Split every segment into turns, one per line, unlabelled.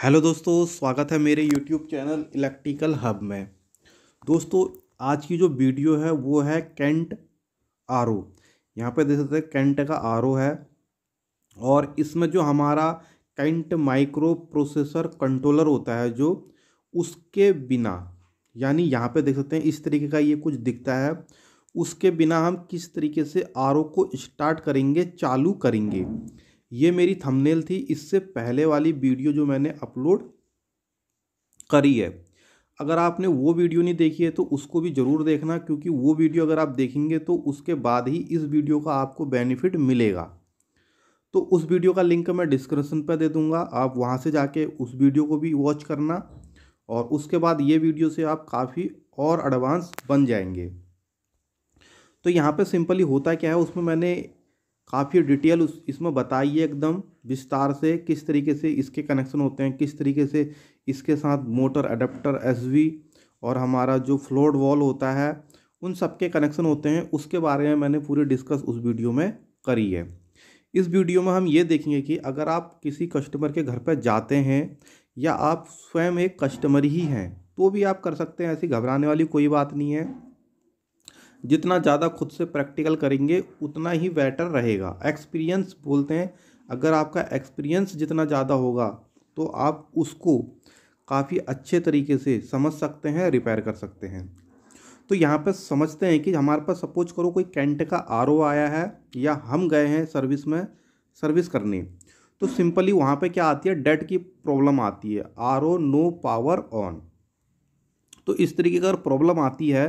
hello दोस्तों स्वागत है मेरे यूट्यूब चैनल इलेक्ट्रिकल हब में दोस्तों आज की जो वीडियो है वो है कैंट आर ओ यहाँ पर देख सकते हैं कैंट का आर ओ है और इसमें जो हमारा कैंट माइक्रो प्रोसेसर कंट्रोलर होता है जो उसके बिना यानी यहाँ पे देख सकते हैं इस तरीके का ये कुछ दिखता है उसके बिना हम किस तरीके से आर ओ को स्टार्ट करेंगे चालू करेंगे ये मेरी थंबनेल थी इससे पहले वाली वीडियो जो मैंने अपलोड करी है अगर आपने वो वीडियो नहीं देखी है तो उसको भी ज़रूर देखना क्योंकि वो वीडियो अगर आप देखेंगे तो उसके बाद ही इस वीडियो का आपको बेनिफिट मिलेगा तो उस वीडियो का लिंक मैं डिस्क्रिप्शन पर दे दूँगा आप वहाँ से जाके उस वीडियो को भी वॉच करना और उसके बाद ये वीडियो से आप काफ़ी और एडवांस बन जाएंगे तो यहाँ पे सिंपली होता क्या है उसमें मैंने काफ़ी डिटेल उस इसमें बताइए एकदम विस्तार से किस तरीके से इसके कनेक्शन होते हैं किस तरीके से इसके साथ मोटर अडेप्टर एस और हमारा जो फ्लोड वॉल होता है उन सब के कनेक्शन होते हैं उसके बारे में मैंने पूरी डिस्कस उस वीडियो में करी है इस वीडियो में हम ये देखेंगे कि अगर आप किसी कस्टमर के घर पर जाते हैं या आप स्वयं एक कस्टमर ही हैं तो भी आप कर सकते हैं ऐसी घबराने वाली कोई बात नहीं है जितना ज़्यादा खुद से प्रैक्टिकल करेंगे उतना ही बेटर रहेगा एक्सपीरियंस बोलते हैं अगर आपका एक्सपीरियंस जितना ज़्यादा होगा तो आप उसको काफ़ी अच्छे तरीके से समझ सकते हैं रिपेयर कर सकते हैं तो यहाँ पर समझते हैं कि हमारे पास सपोज करो कोई कैंट का आर आया है या हम गए हैं सर्विस में सर्विस करने तो सिंपली वहाँ पे क्या आती है डेट की प्रॉब्लम आती है आर नो पावर ऑन तो इस तरीके अगर प्रॉब्लम आती है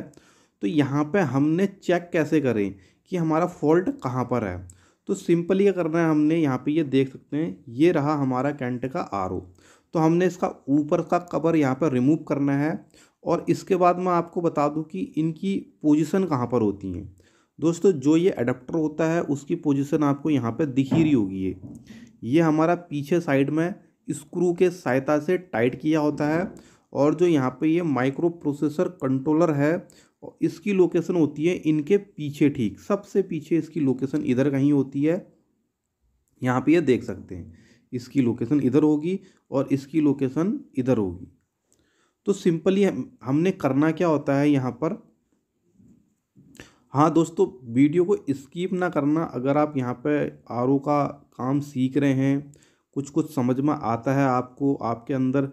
तो यहाँ पे हमने चेक कैसे करें कि हमारा फॉल्ट कहाँ पर है तो सिंपल ये करना है हमने यहाँ पे ये देख सकते हैं ये रहा हमारा कैंट का आर तो हमने इसका ऊपर का कवर यहाँ पर रिमूव करना है और इसके बाद मैं आपको बता दूँ कि इनकी पोजिशन कहाँ पर होती हैं दोस्तों जो ये अडेप्टर होता है उसकी पोजीशन आपको यहाँ पर दिख ही रही होगी ये ये हमारा पीछे साइड में स्क्रू के सहायता से टाइट किया होता है और जो यहाँ पे ये माइक्रो प्रोसेसर कंट्रोलर है और इसकी लोकेशन होती है इनके पीछे ठीक सबसे पीछे इसकी लोकेशन इधर कहीं होती है यहाँ पे ये देख सकते हैं इसकी लोकेशन इधर होगी और इसकी लोकेशन इधर होगी तो सिंपली हमने करना क्या होता है यहाँ पर हाँ दोस्तों वीडियो को स्किप ना करना अगर आप यहाँ पे आर का काम सीख रहे हैं कुछ कुछ समझ में आता है आपको आपके अंदर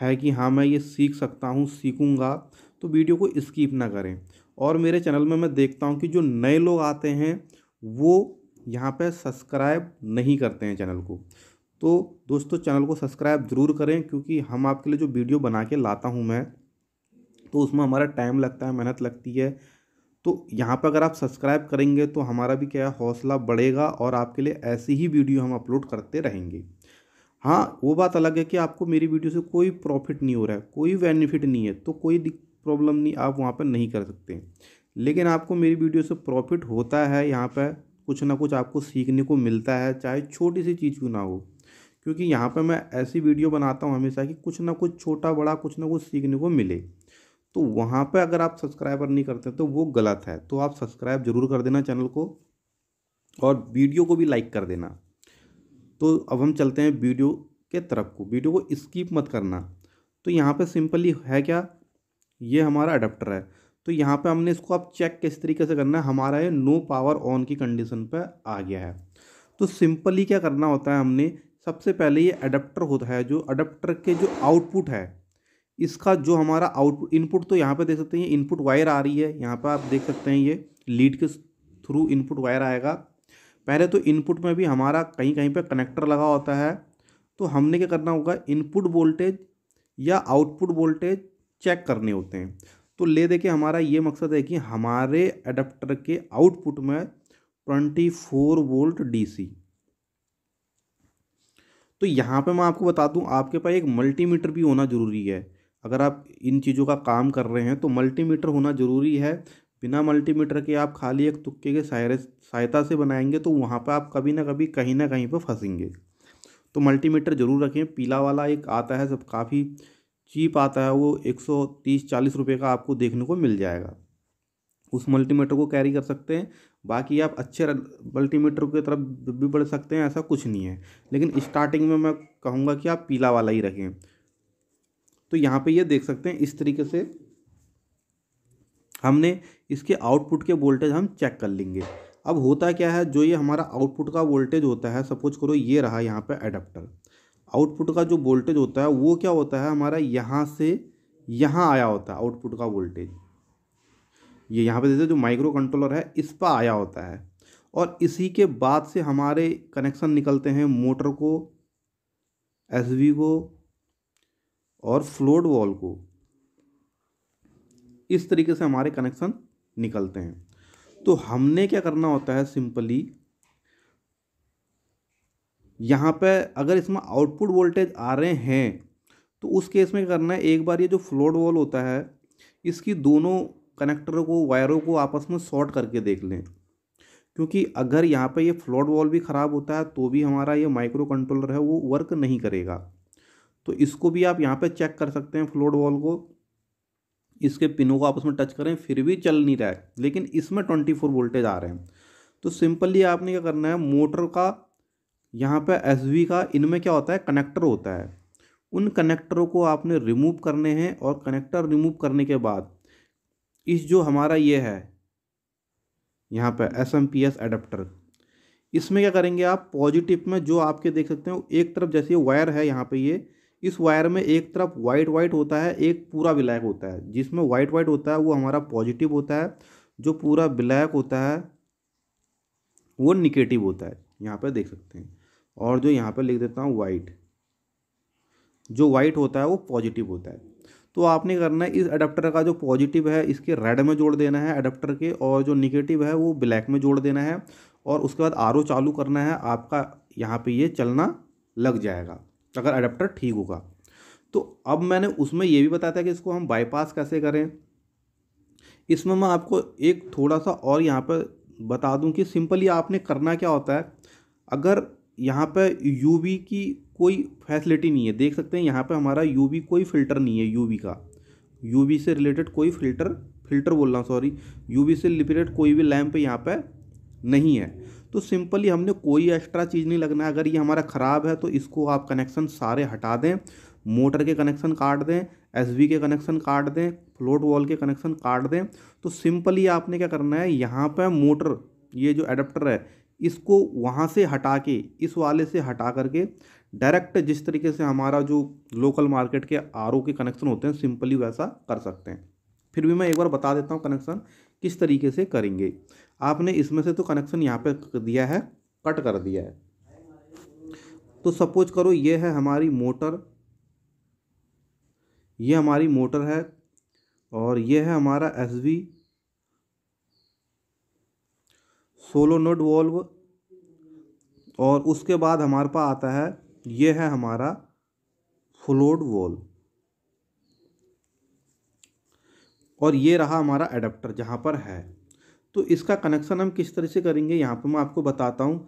है कि हाँ मैं ये सीख सकता हूँ सीखूँगा तो वीडियो को स्कीप ना करें और मेरे चैनल में मैं देखता हूँ कि जो नए लोग आते हैं वो यहाँ पर सब्सक्राइब नहीं करते हैं चैनल को तो दोस्तों चैनल को सब्सक्राइब ज़रूर करें क्योंकि हम आपके लिए जो वीडियो बना के लाता हूँ मैं तो उसमें हमारा टाइम लगता है मेहनत लगती है तो यहाँ पर अगर आप सब्सक्राइब करेंगे तो हमारा भी क्या हौसला बढ़ेगा और आपके लिए ऐसी ही वीडियो हम अपलोड करते रहेंगे हाँ वो बात अलग है कि आपको मेरी वीडियो से कोई प्रॉफिट नहीं हो रहा है कोई बेनिफिट नहीं है तो कोई प्रॉब्लम नहीं आप वहाँ पर नहीं कर सकते लेकिन आपको मेरी वीडियो से प्रॉफिट होता है यहाँ पर कुछ ना कुछ आपको सीखने को मिलता है चाहे छोटी सी चीज़ क्यों ना हो क्योंकि यहाँ पर मैं ऐसी वीडियो बनाता हूँ हमेशा कि कुछ ना कुछ छोटा बड़ा कुछ ना कुछ सीखने को मिले तो वहाँ पर अगर आप सब्सक्राइबर नहीं करते तो वो गलत है तो आप सब्सक्राइब ज़रूर कर देना चैनल को और वीडियो को भी लाइक कर देना तो अब हम चलते हैं वीडियो के तरफ को वीडियो को स्किप मत करना तो यहाँ पे सिंपली है क्या ये हमारा अडेप्टर है तो यहाँ पे हमने इसको आप चेक किस तरीके से करना है हमारा ये नो पावर ऑन की कंडीशन पर आ गया है तो सिंपली क्या करना होता है हमने सबसे पहले ये अडेप्टर होता है जो अडेप्टर के जो आउटपुट है इसका जो हमारा आउटपुट इनपुट तो यहाँ पे देख सकते हैं इनपुट वायर आ रही है यहाँ पर आप देख सकते हैं ये लीड के थ्रू इनपुट वायर आएगा पहले तो इनपुट में भी हमारा कहीं कहीं पर कनेक्टर लगा होता है तो हमने क्या करना होगा इनपुट वोल्टेज या आउटपुट वोल्टेज चेक करने होते हैं तो ले दे के हमारा ये मकसद है कि हमारे अडेप्टर के आउटपुट में ट्वेंटी फोर वोल्ट डीसी तो यहाँ पे मैं आपको बता दूँ आपके पास एक मल्टीमीटर भी होना ज़रूरी है अगर आप इन चीज़ों का काम कर रहे हैं तो मल्टीमीटर होना ज़रूरी है बिना मल्टीमीटर के आप खाली एक तुक्के के सहारे सहायता से बनाएंगे तो वहाँ पर आप कभी ना कभी कहीं ना कहीं पर फंसेंगे तो मल्टीमीटर ज़रूर रखें पीला वाला एक आता है सब काफ़ी चीप आता है वो एक सौ तीस चालीस रुपये का आपको देखने को मिल जाएगा उस मल्टीमीटर को कैरी कर सकते हैं बाकी आप अच्छे मल्टीमीटर की तरफ भी बढ़ सकते हैं ऐसा कुछ नहीं है लेकिन स्टार्टिंग में मैं कहूँगा कि आप पीला वाला ही रखें तो यहाँ पे ये देख सकते हैं इस तरीके से हमने इसके आउटपुट के वोल्टेज हम चेक कर लेंगे अब होता क्या है जो ये हमारा आउटपुट का वोल्टेज होता है सपोज करो ये रहा यहाँ पर अडेप्टर आउटपुट का जो वोल्टेज होता है वो क्या होता है हमारा यहाँ से यहाँ आया होता है आउटपुट का वोल्टेज ये यहाँ पे देखते जो माइक्रो कंट्रोलर है इस पर आया होता है और इसी के बाद से हमारे कनेक्शन निकलते हैं मोटर को एस को और फ्लोड वॉल को इस तरीके से हमारे कनेक्शन निकलते हैं तो हमने क्या करना होता है सिंपली यहाँ पे अगर इसमें आउटपुट वोल्टेज आ रहे हैं तो उस केस में करना है एक बार ये जो फ्लोड वॉल होता है इसकी दोनों कनेक्टरों को वायरों को आपस में शॉर्ट करके देख लें क्योंकि अगर यहाँ पे ये फ्लोड वॉल भी ख़राब होता है तो भी हमारा ये माइक्रो कंट्रोलर है वो वर्क नहीं करेगा तो इसको भी आप यहाँ पर चेक कर सकते हैं फ्लोड वॉल को इसके पिनों को आपस में टच करें फिर भी चल नहीं रहा है लेकिन इसमें ट्वेंटी फोर वोल्टेज आ रहे हैं तो सिंपली आपने क्या करना है मोटर का यहाँ पे एस का इनमें क्या होता है कनेक्टर होता है उन कनेक्टरों को आपने रिमूव करने हैं और कनेक्टर रिमूव करने के बाद इस जो हमारा ये है यहाँ पे S M P S adapter इसमें क्या करेंगे आप पॉजिटिव में जो आपके देख सकते हो एक तरफ जैसे वायर है यहाँ पे ये इस वायर में एक तरफ वाइट वाइट होता है एक पूरा ब्लैक होता है जिसमें वाइट वाइट होता है वो हमारा पॉजिटिव होता है जो पूरा ब्लैक होता है वो निगेटिव होता है यहाँ पर देख सकते हैं और जो यहाँ पर लिख देता हूँ वाइट जो वाइट होता है वो पॉजिटिव होता है तो आपने करना है इस अडेप्टर का जो पॉजिटिव है इसके रेड में जोड़ देना है अडेप्टर के और जो निगेटिव है वो ब्लैक में जोड़ देना है और उसके बाद आर चालू करना है आपका यहाँ पे ये चलना लग जाएगा अगर अडेप्टर ठीक होगा तो अब मैंने उसमें ये भी बताया था कि इसको हम बाईपास कैसे करें इसमें मैं आपको एक थोड़ा सा और यहाँ पर बता दूं कि सिंपली आपने करना क्या होता है अगर यहाँ पे यू की कोई फैसिलिटी नहीं है देख सकते हैं यहाँ पे हमारा यू कोई फ़िल्टर नहीं है यू का यू से रिलेटेड कोई फ़िल्टर फ़िल्टर बोल रहा हूँ सॉरी यू से रिलेटेड कोई भी लैम्प यहाँ पे नहीं है तो सिंपली हमने कोई एक्स्ट्रा चीज़ नहीं लगना अगर ये हमारा ख़राब है तो इसको आप कनेक्शन सारे हटा दें मोटर के कनेक्शन काट दें एस के कनेक्शन काट दें फ्लोट वॉल के कनेक्शन काट दें तो सिंपली आपने क्या करना है यहाँ पर मोटर ये जो एडेप्टर है इसको वहाँ से हटा के इस वाले से हटा करके डायरेक्ट जिस तरीके से हमारा जो लोकल मार्केट के आर के कनेक्शन होते हैं सिंपली वैसा कर सकते हैं फिर भी मैं एक बार बता देता हूँ कनेक्शन किस तरीके से करेंगे आपने इसमें से तो कनेक्शन यहाँ पे दिया है कट कर दिया है तो सपोज करो ये है हमारी मोटर ये हमारी मोटर है और ये है हमारा S V solenoid valve और उसके बाद हमारे पास आता है ये है हमारा फ्लोड वॉल्व और ये रहा हमारा एडाप्टर जहाँ पर है तो इसका कनेक्शन हम किस तरह से करेंगे यहाँ पर मैं आपको बताता हूँ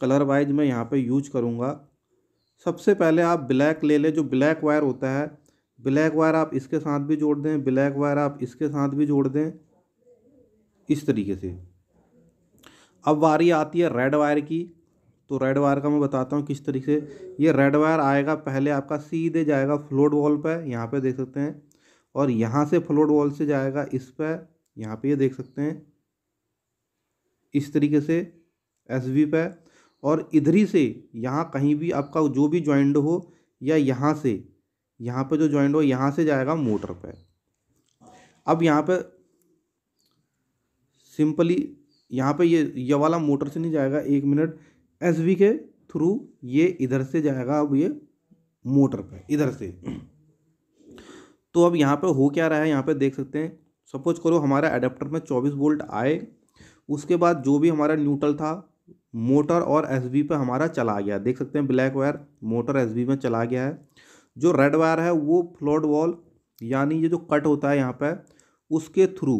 कलर वाइज मैं यहाँ पे यूज करूँगा सबसे पहले आप ब्लैक ले लें जो ब्लैक वायर होता है ब्लैक वायर आप इसके साथ भी जोड़ दें ब्लैक वायर आप इसके साथ भी जोड़ दें इस तरीके से अब वारी आती है रेड वायर की तो रेड वायर का मैं बताता हूँ किस तरीके से ये रेड वायर आएगा पहले आपका सीधे जाएगा फ्लोट वॉल पर यहाँ पर देख सकते हैं और यहाँ से फ्लोट वॉल से जाएगा इस पर यहाँ पर ये यह देख सकते हैं इस तरीके से एस वी पे और इधर ही से यहाँ कहीं भी आपका जो भी ज्वाइंट हो या यहाँ से यहाँ पे जो ज्वाइंट हो यहाँ से जाएगा मोटर पे अब यहाँ पे सिंपली यहाँ पे ये ये वाला मोटर से नहीं जाएगा एक मिनट एस के थ्रू ये इधर से जाएगा अब ये मोटर पे इधर से तो अब यहाँ पे हो क्या रहा है यहाँ पे देख सकते हैं सपोज करो हमारा एडेप्टर में 24 वोल्ट आए उसके बाद जो भी हमारा न्यूट्रल था मोटर और एस पर हमारा चला गया देख सकते हैं ब्लैक वायर मोटर एस में चला गया है जो रेड वायर है वो फ्लोड वॉल यानी ये जो कट होता है यहाँ पर उसके थ्रू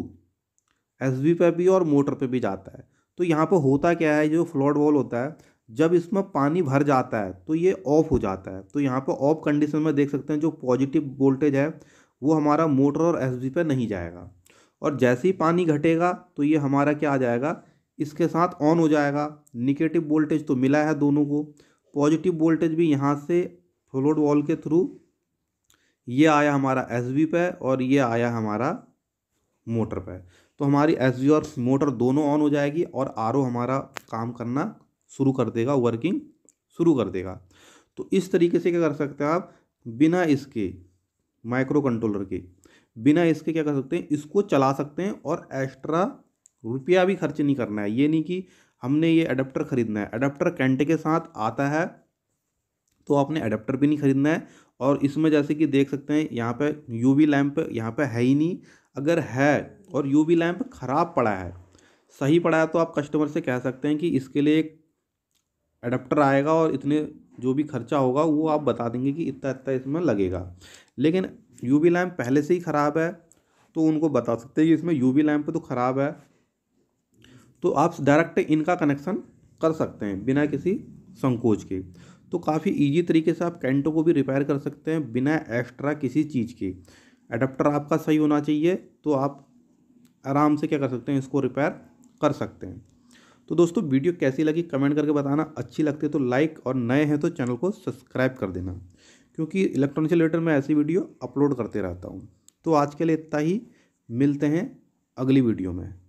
एस पे भी और मोटर पे भी जाता है तो यहाँ पर होता क्या है जो फ्लॉड वॉल होता है जब इसमें पानी भर जाता है तो ये ऑफ हो जाता है तो यहाँ पर ऑफ कंडीशन में देख सकते हैं जो पॉजिटिव वोल्टेज है वो हमारा मोटर और एस पे नहीं जाएगा और जैसे ही पानी घटेगा तो ये हमारा क्या आ जाएगा इसके साथ ऑन हो जाएगा निगेटिव वोल्टेज तो मिला है दोनों को पॉजिटिव वोल्टेज भी यहाँ से फ्लोड वॉल के थ्रू ये आया हमारा एस पे और ये आया हमारा मोटर पे तो हमारी एस और मोटर दोनों ऑन हो जाएगी और आर हमारा काम करना शुरू कर देगा वर्किंग शुरू कर देगा तो इस तरीके से क्या कर सकते हैं आप बिना इसके माइक्रो कंट्रोलर के बिना इसके क्या कर सकते हैं इसको चला सकते हैं और एक्स्ट्रा रुपया भी खर्च नहीं करना है ये नहीं कि हमने ये अडेप्टर ख़रीदना है अडेप्टर कैंटे के साथ आता है तो आपने अडेप्टर भी नहीं ख़रीदना है और इसमें जैसे कि देख सकते हैं यहाँ पे यूवी लैम्प यहाँ पे है ही नहीं अगर है और वी लैम्प ख़राब पड़ा है सही पड़ा है तो आप कस्टमर से कह सकते हैं कि इसके लिए एक अडप्टर आएगा और इतने जो भी खर्चा होगा वो आप बता देंगे कि इतना इतना इसमें लगेगा लेकिन वी लैम्प पहले से ही ख़राब है तो उनको बता सकते हैं कि इसमें वी लैम्प तो ख़राब है तो आप डायरेक्ट इनका कनेक्शन कर सकते हैं बिना किसी संकोच के तो काफ़ी इजी तरीके से आप कैंटो को भी रिपेयर कर सकते हैं बिना एक्स्ट्रा किसी चीज़ के अडप्टर आपका सही होना चाहिए तो आप आराम से क्या कर सकते हैं इसको रिपेयर कर सकते हैं तो दोस्तों वीडियो कैसी लगी कमेंट करके बताना अच्छी लगती है तो लाइक और नए हैं तो चैनल को सब्सक्राइब कर देना क्योंकि इलेक्ट्रॉनिक रिलेटेड मैं ऐसी वीडियो अपलोड करते रहता हूँ तो आज के लिए इतना ही मिलते हैं अगली वीडियो में